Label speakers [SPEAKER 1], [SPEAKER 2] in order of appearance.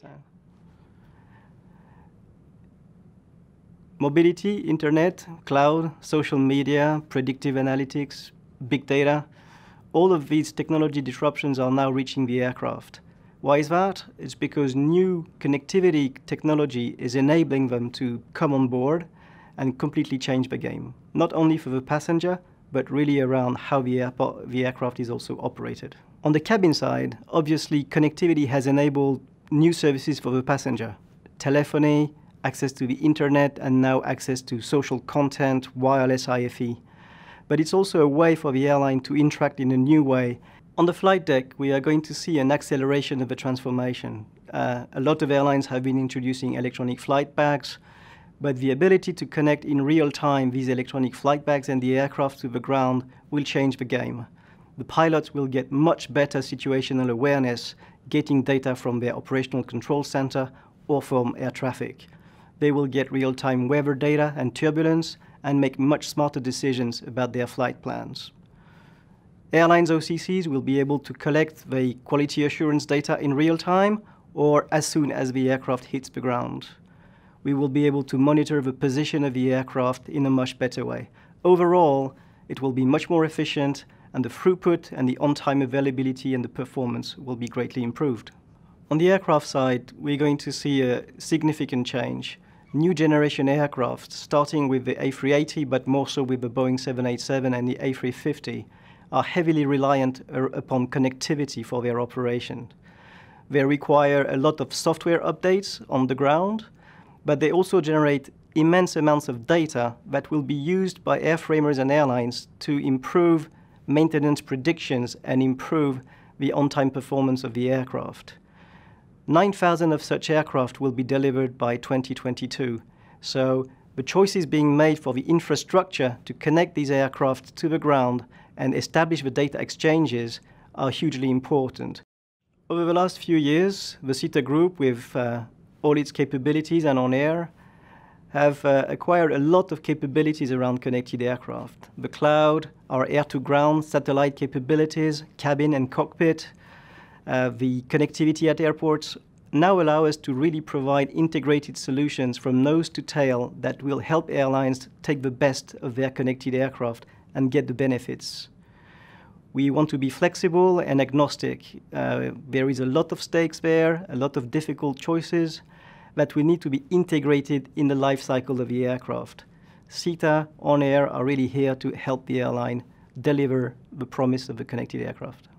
[SPEAKER 1] So, mobility, internet, cloud, social media, predictive analytics, big data, all of these technology disruptions are now reaching the aircraft. Why is that? It's because new connectivity technology is enabling them to come on board and completely change the game, not only for the passenger, but really around how the, airport, the aircraft is also operated. On the cabin side, obviously connectivity has enabled new services for the passenger telephony, access to the internet, and now access to social content, wireless IFE. But it's also a way for the airline to interact in a new way. On the flight deck, we are going to see an acceleration of the transformation. Uh, a lot of airlines have been introducing electronic flight bags, but the ability to connect in real time these electronic flight bags and the aircraft to the ground will change the game the pilots will get much better situational awareness getting data from their operational control center or from air traffic. They will get real-time weather data and turbulence and make much smarter decisions about their flight plans. Airlines OCCs will be able to collect the quality assurance data in real time or as soon as the aircraft hits the ground. We will be able to monitor the position of the aircraft in a much better way. Overall, it will be much more efficient, and the throughput and the on-time availability and the performance will be greatly improved. On the aircraft side, we're going to see a significant change. New generation aircraft, starting with the A380, but more so with the Boeing 787 and the A350, are heavily reliant uh, upon connectivity for their operation. They require a lot of software updates on the ground, but they also generate immense amounts of data that will be used by airframers and airlines to improve maintenance predictions and improve the on-time performance of the aircraft. 9,000 of such aircraft will be delivered by 2022. So the choice is being made for the infrastructure to connect these aircraft to the ground and establish the data exchanges are hugely important. Over the last few years, the CETA Group, with uh, all its capabilities and on air, have uh, acquired a lot of capabilities around connected aircraft. The cloud, our air-to-ground satellite capabilities, cabin and cockpit, uh, the connectivity at airports now allow us to really provide integrated solutions from nose to tail that will help airlines take the best of their connected aircraft and get the benefits. We want to be flexible and agnostic. Uh, there is a lot of stakes there, a lot of difficult choices that will need to be integrated in the life cycle of the aircraft. CETA, On Air are really here to help the airline deliver the promise of the connected aircraft.